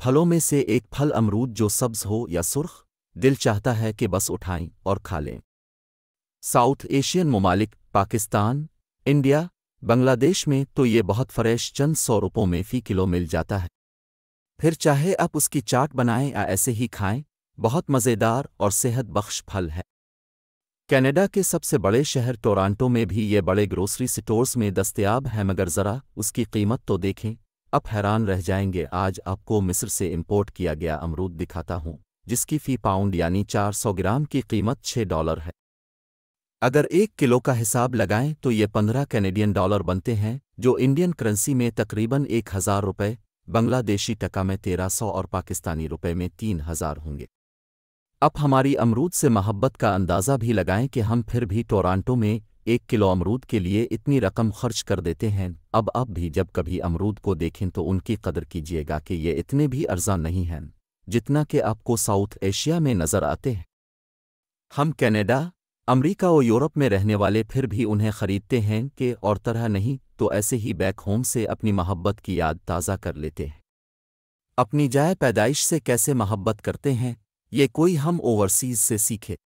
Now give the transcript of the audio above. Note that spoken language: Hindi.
फलों में से एक फल अमरूद जो सब्ज हो या सुर्ख दिल चाहता है कि बस उठाएं और खा लें साउथ एशियन ममालिक पाकिस्तान इंडिया बांग्लादेश में तो ये बहुत फ्रेश चंद सौ रुपयों में फ़ी किलो मिल जाता है फिर चाहे आप उसकी चाट बनाएं या ऐसे ही खाएं बहुत मज़ेदार और सेहत बख्श फल है कनाडा के सबसे बड़े शहर टोरांटो में भी ये बड़े ग्रोसरी स्टोर्स में दस्तयाब हैं मगर ज़रा उसकी कीमत तो देखें आप हैरान रह जाएंगे आज आपको मिस्र से इम्पोर्ट किया गया अमरूद दिखाता हूँ जिसकी फ़ी पाउंड यानी 400 ग्राम की कीमत 6 डॉलर है अगर एक किलो का हिसाब लगाएं तो ये 15 कैनेडियन डॉलर बनते हैं जो इंडियन करेंसी में तकरीबन एक हज़ार रुपये बांग्लादेशी टका में तेरह सौ और पाकिस्तानी रुपये में तीन हज़ार होंगे अब हमारी अमरूद से मोहब्बत का अंदाज़ा भी लगाएं कि हम फिर भी टोरांटो में एक किलो अमरूद के लिए इतनी रकम खर्च कर देते हैं अब अब भी जब कभी अमरूद को देखें तो उनकी कदर कीजिएगा कि ये इतने भी अर्जा नहीं हैं जितना कि आपको साउथ एशिया में नज़र आते हैं हम कनाडा अमेरिका और यूरोप में रहने वाले फिर भी उन्हें खरीदते हैं कि और तरह नहीं तो ऐसे ही बैक होम से अपनी मोहब्बत की याद ताज़ा कर लेते हैं अपनी जाय पैदाइश से कैसे मोहब्बत करते हैं ये कोई हम ओवरसीज़ से सीखे